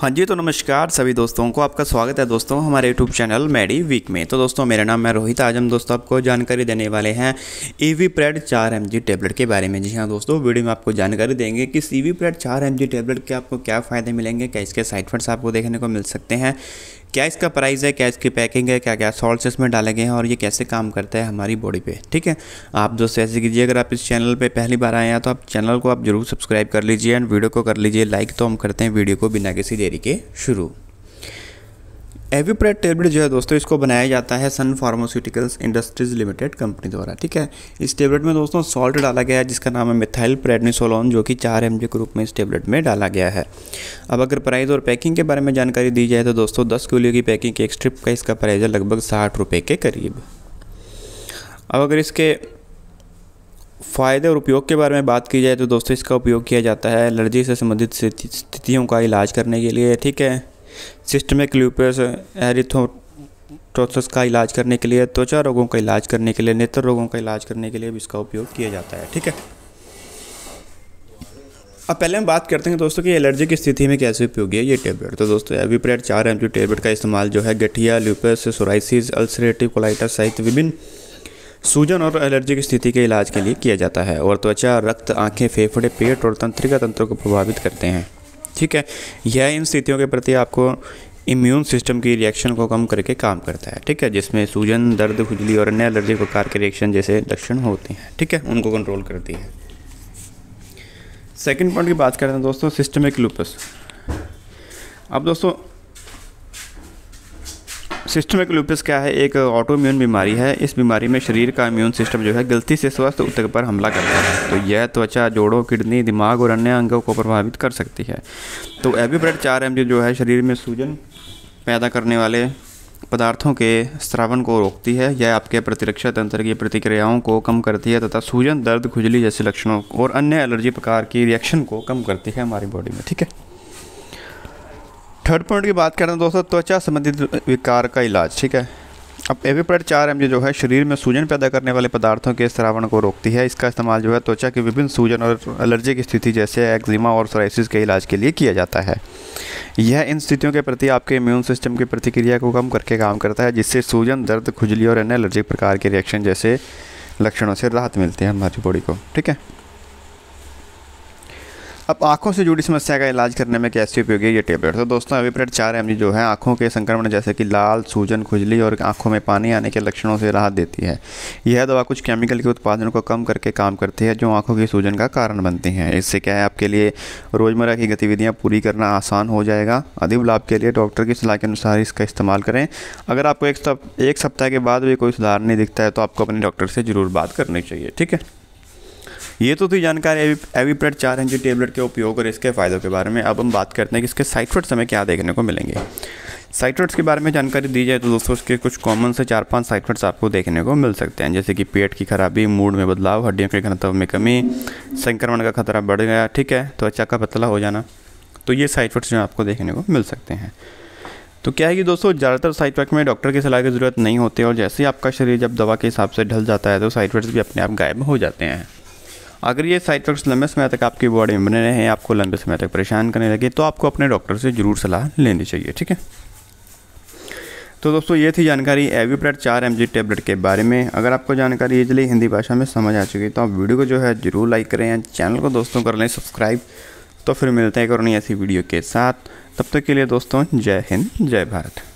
हाँ जी तो नमस्कार सभी दोस्तों को आपका स्वागत है दोस्तों हमारे यूट्यूब चैनल मेडी वीक में तो दोस्तों मेरा नाम है रोहित आजम दोस्तों आपको जानकारी देने वाले हैं ई वी प्रेड चार एम जी टेबलेट के बारे में जी हाँ दोस्तों वीडियो में आपको जानकारी देंगे कि सी वी प्रेड चार एम जी टेबलेट के आपको क्या फ़ायदे मिलेंगे क्या इसके साइड इफेक्ट्स आपको देखने को मिल सकते हैं क्या इसका प्राइस है क्या इसकी पैकिंग है क्या क्या सॉल्ट इसमें डाले गए हैं और ये कैसे काम करता है हमारी बॉडी पे ठीक है आप दोस्तों ऐसे कीजिए अगर आप इस चैनल पे पहली बार आए हैं तो आप चैनल को आप जरूर सब्सक्राइब कर लीजिए एंड वीडियो को कर लीजिए लाइक तो हम करते हैं वीडियो को बिना किसी देरी के शुरू एव्यूप्रेट टेबलेट जो है दोस्तों इसको बनाया जाता है सन फार्मास्यूटिकल्स इंडस्ट्रीज लिमिटेड कंपनी द्वारा ठीक है इस टेबलेट में दोस्तों सॉल्ट डाला गया है जिसका नाम है मिथाइल प्रेडनिसोलोन जो कि चार एम के रूप में इस टेबलेट में डाला गया है अब अगर प्राइस और पैकिंग के बारे में जानकारी दी जाए तो दोस्तों दस किलो की पैकिंग की एक स्ट्रिप का इसका प्राइस है लगभग साठ रुपये के करीब अब अगर इसके फ़ायदे और उपयोग के बारे में बात की जाए तो दोस्तों इसका उपयोग किया जाता है एलर्जी से संबंधित स्थितियों का इलाज करने के लिए ठीक है सिस्टमिक ल्यूपस एरिथोटोसिस का इलाज करने के लिए त्वचा रोगों का इलाज करने के लिए नेत्र रोगों का इलाज करने के लिए भी इसका उपयोग किया जाता है ठीक है अब पहले हम बात करते हैं दोस्तों कि एलर्जी की स्थिति में कैसे उपयोगी है ये टेबलेट तो दोस्तों एविप्रेट चार एम टेबलेट का इस्तेमाल जो है गठिया ल्यूपस सोराइसिस अल्सरेटिव कोलाइटस सहित विभिन्न सूजन और एलर्जी की स्थिति के इलाज के लिए किया जाता है और त्वचा रक्त आंखें फेफड़े पेट और तंत्रिका तंत्रों को प्रभावित करते हैं ठीक है यह इन स्थितियों के प्रति आपको इम्यून सिस्टम की रिएक्शन को कम करके काम करता है ठीक है जिसमें सूजन दर्द खुजली और अन्य एलर्जी प्रकार के रिएक्शन जैसे लक्षण होते हैं ठीक है उनको कंट्रोल करती है सेकेंड पॉइंट की बात करते हैं तो दोस्तों सिस्टमिक लूपस अब दोस्तों सिस्टमिक लूपिस क्या है एक ऑटोम्यून बीमारी है इस बीमारी में शरीर का इम्यून सिस्टम जो है गलती से स्वस्थ उत्तर पर हमला करता है तो यह त्वचा जोड़ों किडनी दिमाग और अन्य अंगों को प्रभावित कर सकती है तो एबीब्रेड चार एम जो है शरीर में सूजन पैदा करने वाले पदार्थों के श्रावण को रोकती है यह आपके प्रतिरक्षा तंत्र की प्रतिक्रियाओं को कम करती है तथा सूजन दर्द खुजली जैसे लक्षणों और अन्य एलर्जी प्रकार की रिएक्शन को कम करती है हमारी बॉडी में ठीक है थर्ड पॉइंट की बात करें तो दोस्तों त्वचा संबंधित विकार का इलाज ठीक है अब एवीपरेट चार एम जो है शरीर में सूजन पैदा करने वाले पदार्थों के श्रावण को रोकती है इसका इस्तेमाल जो है त्वचा की विभिन्न सूजन और एलर्जी की स्थिति जैसे एक्जिमा और सोराइसिस के इलाज के लिए किया जाता है यह इन स्थितियों के प्रति आपके इम्यून सिस्टम की प्रतिक्रिया को कम करके काम करता है जिससे सूजन दर्द खुजली और अन्य एलर्जिक प्रकार के रिएक्शन जैसे लक्षणों से राहत मिलती है हमारी बॉडी को ठीक है अब आंखों से जुड़ी समस्या का इलाज करने में कैसे उपयोगी है ये टेबलेट तो दोस्तों अविप्रेट चार एम जो है आंखों के संक्रमण जैसे कि लाल सूजन खुजली और आंखों में पानी आने के लक्षणों से राहत देती है यह दवा कुछ केमिकल के उत्पादन को कम करके काम करती है जो आंखों की सूजन का कारण बनती हैं इससे क्या है आपके लिए रोज़मर्रा की गतिविधियाँ पूरी करना आसान हो जाएगा अधिक लाभ के लिए डॉक्टर की सलाह के अनुसार इसका इस्तेमाल करें अगर आपको एक सप्ताह एक सप्ताह के बाद भी कोई सुधार नहीं दिखता है तो आपको अपने डॉक्टर से ज़रूर बात करनी चाहिए ठीक है ये तो थी जानकारी एवीप्रेड चार इंची टेबलेट के उपयोग और इसके फ़ायदों के बारे में अब हम बात करते हैं कि इसके साइड इफेक्ट्स हमें क्या देखने को मिलेंगे साइड इफेक्ट्स के बारे में जानकारी दी जाए तो दोस्तों इसके कुछ कॉमन से चार पांच इफेक्ट्स आपको देखने को मिल सकते हैं जैसे कि पेट की खराबी मूड में बदलाव हड्डियों के घनत्व में कमी संक्रमण का खतरा बढ़ गया ठीक है तो अच्छा का पतला हो जाना तो ये साइड इफेक्ट्स जो आपको देखने को मिल सकते हैं तो क्या है कि दोस्तों ज़्यादातर साइड इफेक्ट में डॉक्टर की सलाह की ज़रूरत नहीं होती और जैसे ही आपका शरीर जब दवा के हिसाब से ढल जाता है तो साइड इफेक्ट्स भी अपने आप गायब हो जाते हैं अगर ये साइड इफेक्ट्स लंबे समय तक आपकी बॉडी में बने रहे आपको लंबे समय तक परेशान करने लगे तो आपको अपने डॉक्टर से ज़रूर सलाह लेनी चाहिए ठीक है तो दोस्तों ये थी जानकारी एवीप्रेट चार एम टेबलेट के बारे में अगर आपको जानकारी इजली हिंदी भाषा में समझ आ चुकी है तो आप वीडियो को जो है ज़रूर लाइक करें चैनल को दोस्तों कर लें सब्सक्राइब तो फिर मिलते हैं एक और नई ऐसी वीडियो के साथ तब तक के लिए दोस्तों जय हिंद जय भारत